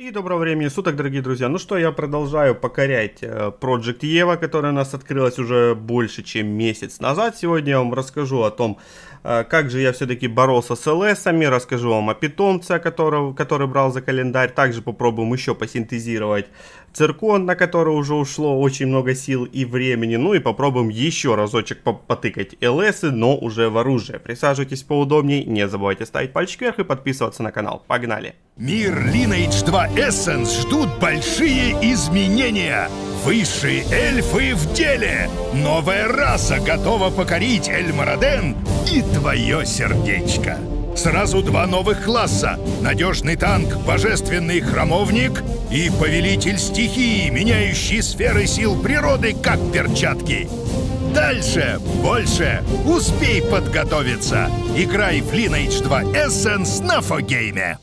И доброго времени суток, дорогие друзья. Ну что, я продолжаю покорять э, Project Eva, которая у нас открылась уже больше, чем месяц назад. Сегодня я вам расскажу о том, э, как же я все-таки боролся с ЛСами, расскажу вам о питомце, которого, который брал за календарь. Также попробуем еще посинтезировать циркон, на который уже ушло очень много сил и времени. Ну и попробуем еще разочек потыкать ЛСы, но уже в оружие. Присаживайтесь поудобнее, не забывайте ставить пальчик вверх и подписываться на канал. Погнали! Мир Lineage 2 Essence ждут большие изменения. Высшие эльфы в деле! Новая раса готова покорить Эльмараден и твое сердечко! Сразу два новых класса — надежный танк, божественный храмовник и повелитель стихии, меняющий сферы сил природы, как перчатки. Дальше, больше, успей подготовиться! Играй в Lineage 2 Essence на Фогейме!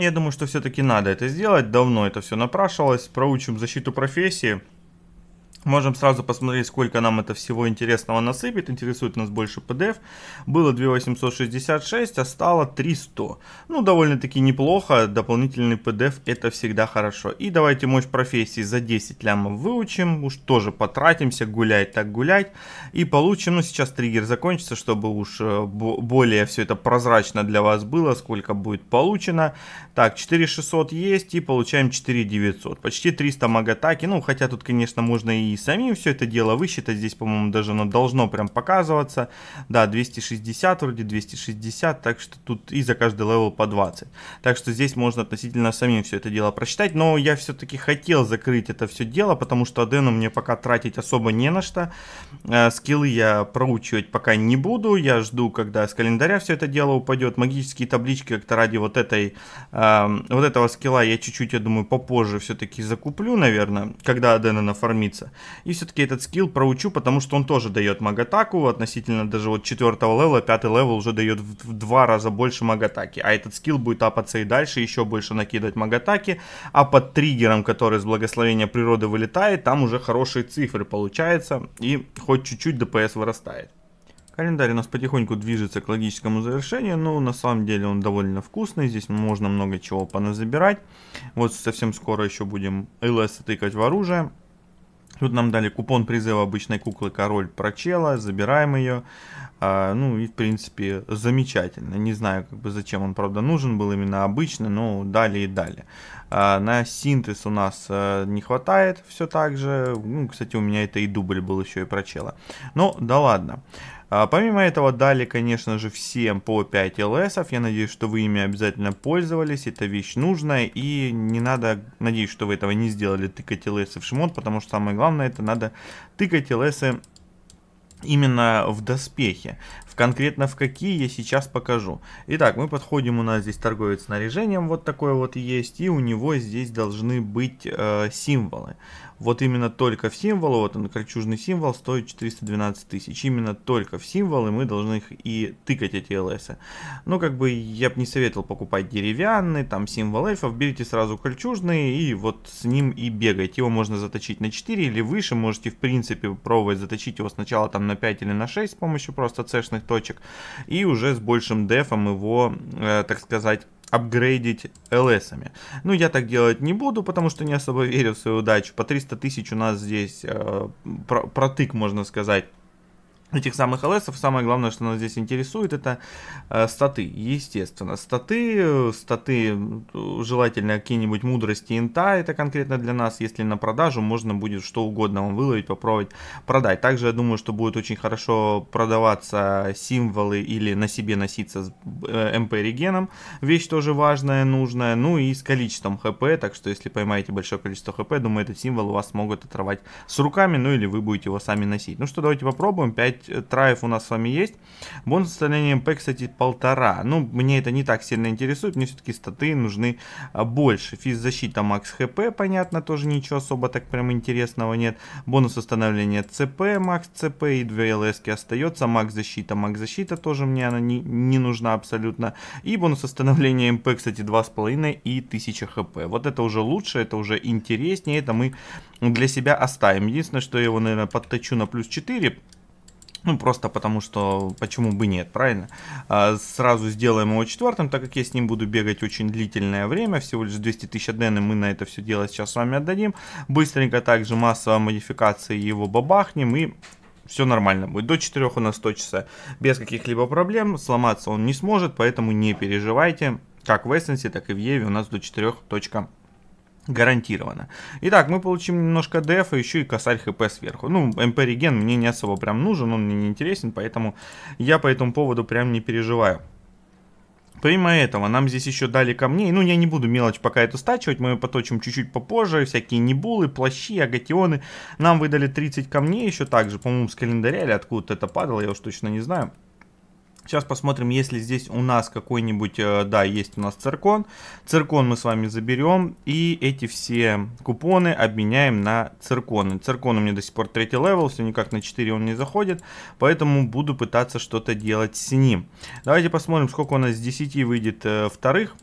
Я думаю, что все-таки надо это сделать. Давно это все напрашивалось. Проучим защиту профессии. Можем сразу посмотреть, сколько нам это всего интересного насыпет. Интересует нас больше PDF. Было 2866, а стало 300. Ну, довольно-таки неплохо. Дополнительный PDF это всегда хорошо. И давайте мощь профессии за 10 лямов выучим. Уж тоже потратимся, гулять так гулять. И получим, ну, сейчас триггер закончится, чтобы уж э, более все это прозрачно для вас было, сколько будет получено. Так, 4600 есть и получаем 4900. Почти 300 магатаки. Ну, хотя тут, конечно, можно и и самим все это дело высчитать. Здесь, по-моему, даже оно должно прям показываться. Да, 260 вроде, 260, так что тут и за каждый левел по 20. Так что здесь можно относительно самим все это дело просчитать, но я все-таки хотел закрыть это все дело, потому что адену мне пока тратить особо не на что. Э, скиллы я проучивать пока не буду, я жду, когда с календаря все это дело упадет. Магические таблички как-то ради вот этой, эм, вот этого скилла я чуть-чуть, я думаю, попозже все-таки закуплю, наверное, когда адена нафармится. И все-таки этот скилл проучу, потому что он тоже дает магатаку относительно даже вот четвертого левела, пятый левел уже дает в, два раза больше магатаки. А этот скилл будет апаться и дальше, еще больше накидывать магатаки. А под триггером, который с благословения природы вылетает, там уже хорошие цифры получается. И хоть чуть-чуть ДПС вырастает. Календарь у нас потихоньку движется к логическому завершению, но на самом деле он довольно вкусный, здесь можно много чего поназабирать. Вот совсем скоро еще будем ЛС тыкать в оружие. Тут нам дали купон призыва обычной куклы Король Прочела, забираем ее. А, ну и в принципе замечательно. Не знаю, как бы зачем он, правда, нужен был именно обычно, но далее и далее. А, на синтез у нас а, не хватает все так же. Ну, кстати, у меня это и дубль был еще и Прочела. Ну, да ладно. А, помимо этого дали, конечно же, всем по 5 ЛС. Я надеюсь, что вы ими обязательно пользовались. Это вещь нужная. И не надо, надеюсь, что вы этого не сделали, тыкать ЛС в шмот. Потому что самое главное, это надо тыкать ЛС именно в доспехе. В конкретно в какие я сейчас покажу. Итак, мы подходим, у нас здесь торговец снаряжением вот такой вот есть, и у него здесь должны быть э, символы. Вот именно только в символ, вот он, кольчужный символ, стоит 412 тысяч. Именно только в символы мы должны их и тыкать эти ЛС. Но ну, как бы я бы не советовал покупать деревянный, там символ эльфов, берите сразу кольчужный и вот с ним и бегайте. Его можно заточить на 4 или выше, можете в принципе пробовать заточить его сначала там на 5 или на 6 с помощью просто цешных точек. И уже с большим дефом его, э, так сказать, апгрейдить LS-ами. Ну, я так делать не буду, потому что не особо верю в свою удачу. По 300 тысяч у нас здесь э, про протык, можно сказать этих самых LS, самое главное, что нас здесь интересует, это э, статы, естественно. Статы, э, статы, желательно какие-нибудь мудрости инта, это конкретно для нас, если на продажу можно будет что угодно вам выловить, попробовать продать. Также я думаю, что будет очень хорошо продаваться символы или на себе носиться с э, МП регеном, вещь тоже важная, нужная, ну и с количеством ХП, так что если поймаете большое количество ХП, думаю, этот символ у вас могут отрывать с руками, ну или вы будете его сами носить. Ну что, давайте попробуем, 5 5 э, траев у нас с вами есть. Бонус состояния МП, кстати, полтора. Ну, мне это не так сильно интересует, мне все-таки статы нужны а, больше. Физзащита макс хп, понятно, тоже ничего особо так прям интересного нет. Бонус восстановления ЦП, макс ЦП и 2 ЛС остается. Макс защита, макс защита тоже мне она не, не нужна абсолютно. И бонус восстановления МП, кстати, 2,5 и 1000 хп. Вот это уже лучше, это уже интереснее, это мы для себя оставим. Единственное, что я его, наверное, подточу на плюс 4, ну, просто потому что, почему бы нет, правильно? А, сразу сделаем его четвертым, так как я с ним буду бегать очень длительное время, всего лишь 200 тысяч ден. и мы на это все дело сейчас с вами отдадим. Быстренько также массовая модификация его бабахнем, и все нормально будет. До 4 у нас 100 часа без каких-либо проблем, сломаться он не сможет, поэтому не переживайте. Как в Essence, так и в Еве у нас до 4 точка гарантированно. Итак, мы получим немножко дефа, еще и косарь хп сверху. Ну, МП реген мне не особо прям нужен, он мне не интересен, поэтому я по этому поводу прям не переживаю. Помимо этого, нам здесь еще дали камней. Ну, я не буду мелочь пока эту стачивать, мы ее поточим чуть-чуть попозже. Всякие небулы, плащи, агатионы. Нам выдали 30 камней еще также, по-моему, с календаря или откуда-то это падало, я уж точно не знаю. Сейчас посмотрим, если здесь у нас какой-нибудь, э, да, есть у нас циркон. Циркон мы с вами заберем и эти все купоны обменяем на цирконы. Циркон у меня до сих пор третий левел, все никак на 4 он не заходит, поэтому буду пытаться что-то делать с ним. Давайте посмотрим, сколько у нас с 10 выйдет э, вторых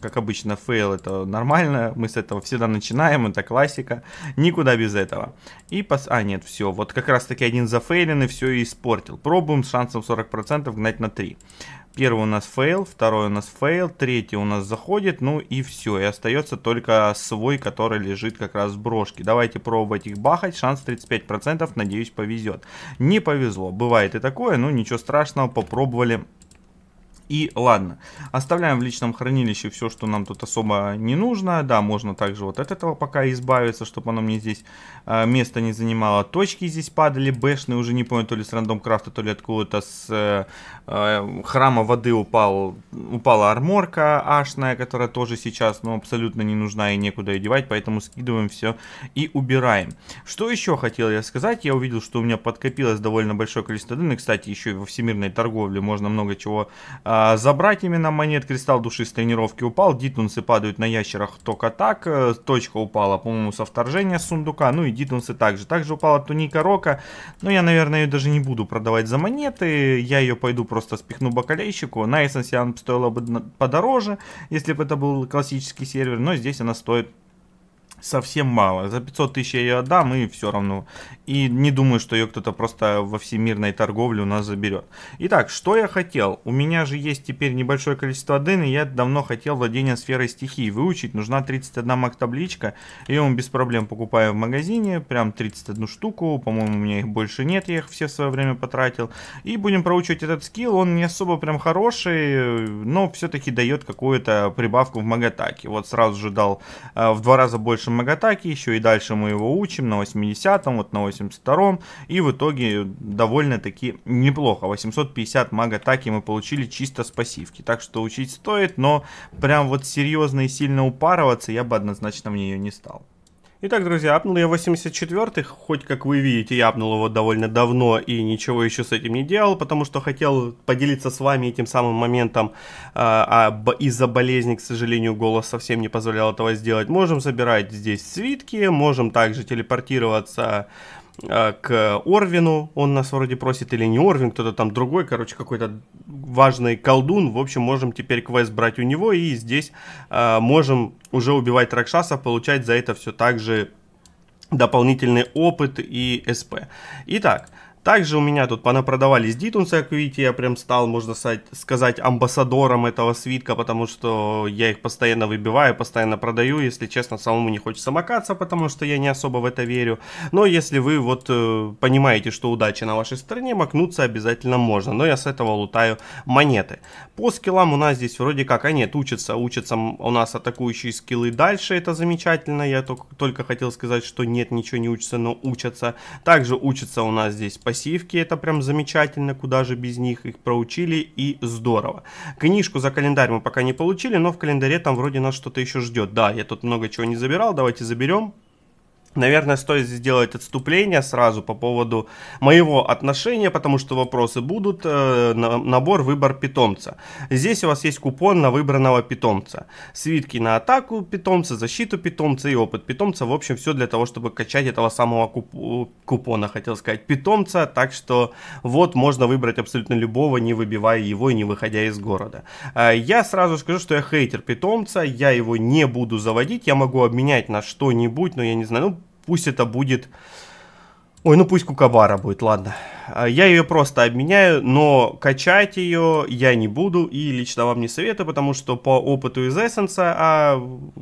как обычно, фейл это нормально, мы с этого всегда начинаем, это классика, никуда без этого. И пос... А, нет, все, вот как раз таки один зафейлен и все испортил. Пробуем с шансом 40% гнать на 3. Первый у нас фейл, второй у нас фейл, третий у нас заходит, ну и все. И остается только свой, который лежит как раз в брошке. Давайте пробовать их бахать, шанс 35%, надеюсь повезет. Не повезло, бывает и такое, но ничего страшного, попробовали и ладно, оставляем в личном хранилище все, что нам тут особо не нужно. Да, можно также вот от этого пока избавиться, чтобы оно мне здесь э, место не занимало. Точки здесь падали, бэшные, уже не помню, то ли с рандом крафта, то ли откуда-то с э, э, храма воды упал, упала арморка ашная, которая тоже сейчас ну, абсолютно не нужна и некуда ее девать, поэтому скидываем все и убираем. Что еще хотел я сказать? Я увидел, что у меня подкопилось довольно большое количество дынок. Кстати, еще и во всемирной торговле можно много чего э, а забрать именно монет кристалл души с тренировки упал. Дитунсы падают на ящерах только так. Э, точка упала, по-моему, со вторжения сундука. Ну и дитунсы также. Также упала туника рока. Но я, наверное, ее даже не буду продавать за монеты. Я ее пойду просто спихну бакалейщику. На эссенсе она стоила бы подороже, если бы это был классический сервер. Но здесь она стоит совсем мало. За 500 тысяч я ее отдам и все равно. И не думаю, что ее кто-то просто во всемирной торговле у нас заберет. Итак, что я хотел? У меня же есть теперь небольшое количество дыны я давно хотел владение сферой стихии выучить. Нужна 31 маг-табличка. Я ему без проблем покупаю в магазине, прям 31 штуку. По-моему, у меня их больше нет, я их все в свое время потратил. И будем проучивать этот скилл. Он не особо прям хороший, но все-таки дает какую-то прибавку в магатаке. Вот сразу же дал э, в два раза больше Магатаки еще, и дальше мы его учим на 80-м, вот на 82-м, и в итоге довольно-таки неплохо. 850 Магатаки мы получили чисто с пассивки, так что учить стоит, но прям вот серьезно и сильно упарываться я бы однозначно в нее не стал. Итак, друзья, апнул я 84-й, хоть как вы видите, я апнул его довольно давно и ничего еще с этим не делал, потому что хотел поделиться с вами этим самым моментом, а, а из-за болезни, к сожалению, голос совсем не позволял этого сделать. Можем забирать здесь свитки, можем также телепортироваться а, к Орвину, он нас вроде просит, или не Орвин, кто-то там другой, короче, какой-то важный колдун. В общем, можем теперь квест брать у него, и здесь э, можем уже убивать Ракшаса, получать за это все также дополнительный опыт и СП. Итак, также у меня тут с понапродавались как видите, я прям стал, можно сказать, амбассадором этого свитка, потому что я их постоянно выбиваю, постоянно продаю, если честно, самому не хочется макаться, потому что я не особо в это верю. Но если вы вот э, понимаете, что удача на вашей стороне, макнуться обязательно можно, но я с этого лутаю монеты. По скиллам у нас здесь вроде как, а нет, учатся, учатся у нас атакующие скиллы дальше, это замечательно, я только, только хотел сказать, что нет, ничего не учится, но учатся. Также учатся у нас здесь по пассивки, это прям замечательно, куда же без них, их проучили и здорово. Книжку за календарь мы пока не получили, но в календаре там вроде нас что-то еще ждет. Да, я тут много чего не забирал, давайте заберем. Наверное, стоит сделать отступление сразу по поводу моего отношения, потому что вопросы будут. Э, набор «Выбор питомца». Здесь у вас есть купон на выбранного питомца. Свитки на атаку питомца, защиту питомца и опыт питомца. В общем, все для того, чтобы качать этого самого купона, хотел сказать, питомца. Так что вот можно выбрать абсолютно любого, не выбивая его и не выходя из города. Э, я сразу скажу, что я хейтер питомца, я его не буду заводить. Я могу обменять на что-нибудь, но я не знаю, ну, пусть это будет Ой, ну пусть Кукабара будет, ладно. А, я ее просто обменяю, но качать ее я не буду и лично вам не советую, потому что по опыту из Essence, а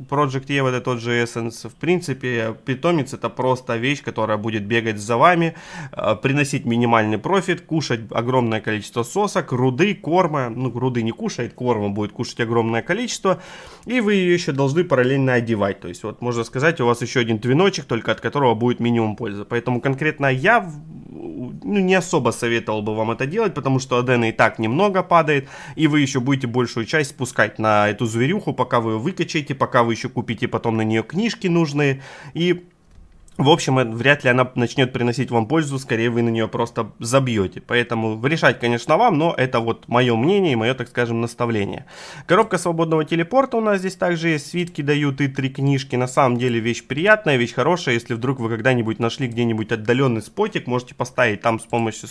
Project Eva это тот же Essence, в принципе, питомец это просто вещь, которая будет бегать за вами, а, приносить минимальный профит, кушать огромное количество сосок, руды, корма, ну руды не кушает, корма будет кушать огромное количество, и вы ее еще должны параллельно одевать, то есть вот можно сказать, у вас еще один твиночек, только от которого будет минимум пользы, поэтому конкретно конкретно я ну, не особо советовал бы вам это делать, потому что адена и так немного падает, и вы еще будете большую часть спускать на эту зверюху, пока вы ее выкачаете, пока вы еще купите потом на нее книжки нужные, и в общем, э, вряд ли она начнет приносить вам пользу, скорее вы на нее просто забьете. Поэтому решать, конечно, вам, но это вот мое мнение и мое, так скажем, наставление. Коробка свободного телепорта у нас здесь также есть, свитки дают и три книжки. На самом деле вещь приятная, вещь хорошая. Если вдруг вы когда-нибудь нашли где-нибудь отдаленный спотик, можете поставить там с помощью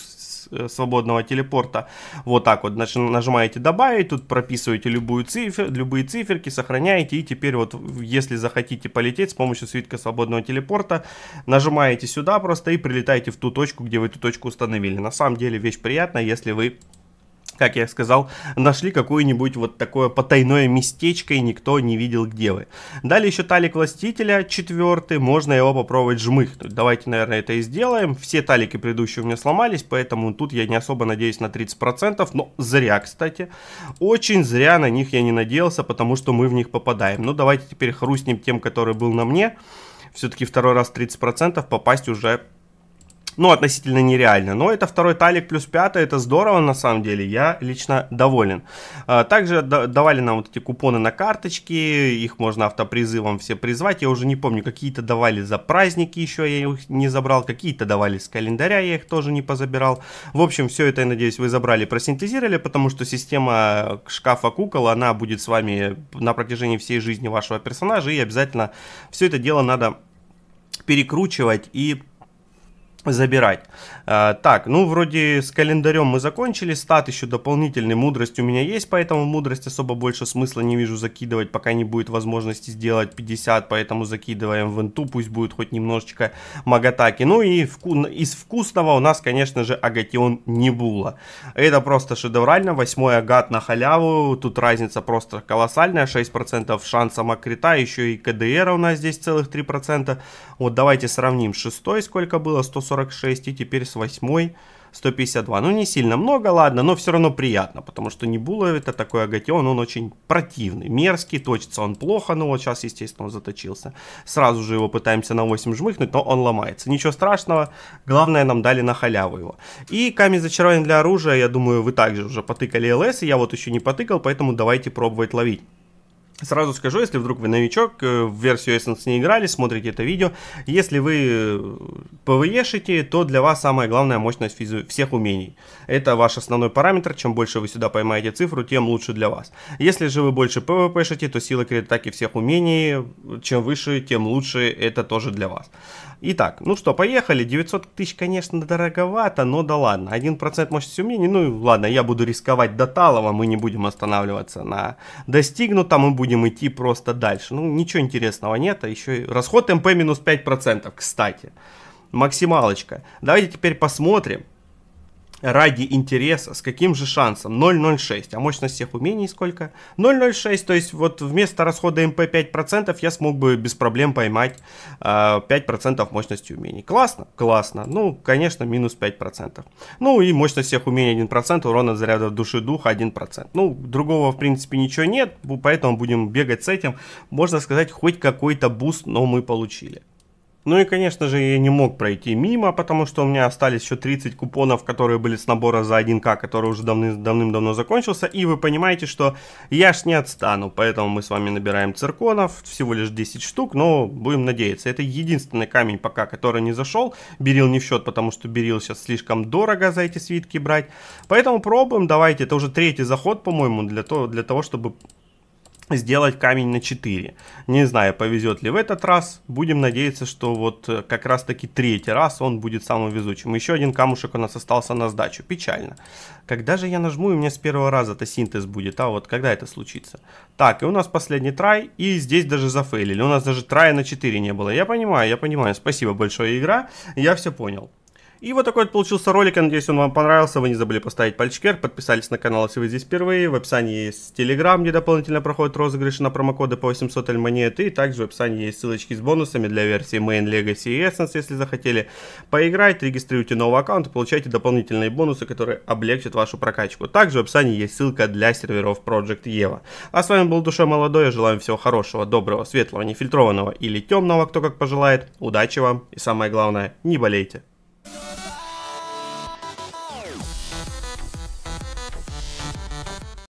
э, свободного телепорта. Вот так вот нажимаете добавить, тут прописываете любую цифер, любые циферки, сохраняете и теперь вот если захотите полететь с помощью свитка свободного телепорта, Нажимаете сюда просто и прилетаете в ту точку, где вы эту точку установили. На самом деле вещь приятная, если вы как я сказал, нашли какое-нибудь вот такое потайное местечко, и никто не видел, где вы. Далее еще талик властителя, четвертый, можно его попробовать жмыхнуть. Давайте, наверное, это и сделаем. Все талики предыдущие у меня сломались, поэтому тут я не особо надеюсь на 30%, но зря, кстати. Очень зря на них я не надеялся, потому что мы в них попадаем. Ну, давайте теперь хрустнем тем, который был на мне все-таки второй раз 30% попасть уже ну, относительно нереально. Но это второй талик плюс пятый, это здорово на самом деле, я лично доволен. А, также давали нам вот эти купоны на карточки, их можно автопризывом все призвать, я уже не помню, какие-то давали за праздники еще, я их не забрал, какие-то давали с календаря, я их тоже не позабирал. В общем, все это, я надеюсь, вы забрали, просинтезировали, потому что система шкафа кукол, она будет с вами на протяжении всей жизни вашего персонажа, и обязательно все это дело надо перекручивать и забирать. А, так, ну вроде с календарем мы закончили, стат еще дополнительный, мудрость у меня есть, поэтому мудрость особо больше смысла не вижу закидывать, пока не будет возможности сделать 50, поэтому закидываем в инту, пусть будет хоть немножечко магатаки. Ну и вку... из вкусного у нас, конечно же, агатион не было. Это просто шедеврально, Восьмой агат на халяву, тут разница просто колоссальная, 6% шанса макрита, еще и КДР у нас здесь целых 3%. Вот давайте сравним Шестой сколько было, 140 146 и теперь с 8 152. Ну, не сильно много, ладно, но все равно приятно, потому что Небула это такой агатион, он очень противный, мерзкий, точится он плохо, но вот сейчас, естественно, он заточился. Сразу же его пытаемся на 8 жмыхнуть, но он ломается. Ничего страшного, главное, нам дали на халяву его. И камень зачарования для оружия, я думаю, вы также уже потыкали ЛС, и я вот еще не потыкал, поэтому давайте пробовать ловить. Сразу скажу, если вдруг вы новичок, э, в версию Essence не играли, смотрите это видео. Если вы PvE-шите, э, то для вас самая главная мощность всех умений. Это ваш основной параметр, чем больше вы сюда поймаете цифру, тем лучше для вас. если же вы больше PvP-шите, то сила крит-атаки всех умений, чем выше, тем лучше, это тоже для вас. Итак, ну что, поехали, 900 тысяч, конечно, дороговато, но да ладно, 1% мощности умений, ну ладно, я буду рисковать до талого, мы не будем останавливаться на достигнутом, мы будем будем идти просто дальше. Ну, ничего интересного нет, а еще и расход МП минус 5%, кстати. Максималочка. Давайте теперь посмотрим, ради интереса, с каким же шансом? 0,06. А мощность всех умений сколько? 0,06. То есть вот вместо расхода МП 5% я смог бы без проблем поймать э, а, 5% мощности умений. Классно? Классно. Ну, конечно, минус 5%. Ну и мощность всех умений 1%, урон от заряда души духа 1%. Ну, другого в принципе ничего нет, поэтому будем бегать с этим. Можно сказать, хоть какой-то буст, но мы получили. Ну и, конечно же, я не мог пройти мимо, потому что у меня остались еще 30 купонов, которые были с набора за 1К, который уже давным, давно закончился. И вы понимаете, что я ж не отстану, поэтому мы с вами набираем цирконов, всего лишь 10 штук, но будем надеяться. Это единственный камень пока, который не зашел. Берил не в счет, потому что берил сейчас слишком дорого за эти свитки брать. Поэтому пробуем, давайте, это уже третий заход, по-моему, для, того, для того, чтобы сделать камень на 4. Не знаю, повезет ли в этот раз. Будем надеяться, что вот э, как раз таки третий раз он будет самым везучим. Еще один камушек у нас остался на сдачу. Печально. Когда же я нажму, и у меня с первого раза-то синтез будет? А вот когда это случится? Так, и у нас последний трай. И здесь даже зафейлили. У нас даже трая на 4 не было. Я понимаю, я понимаю. Спасибо большое, игра. Я все понял. И вот такой вот получился ролик, я надеюсь, он вам понравился. Вы не забыли поставить пальчик вверх, подписались на канал, если вы здесь впервые. В описании есть Telegram, где дополнительно проходят розыгрыши на промокоды по 800 монет. И также в описании есть ссылочки с бонусами для версии Main Legacy и Essence, если захотели поиграть. Регистрируйте новый аккаунт и получайте дополнительные бонусы, которые облегчат вашу прокачку. Также в описании есть ссылка для серверов Project Eva. А с вами был Душа Молодой, я желаю всего хорошего, доброго, светлого, нефильтрованного или темного, кто как пожелает. Удачи вам и самое главное, не болейте.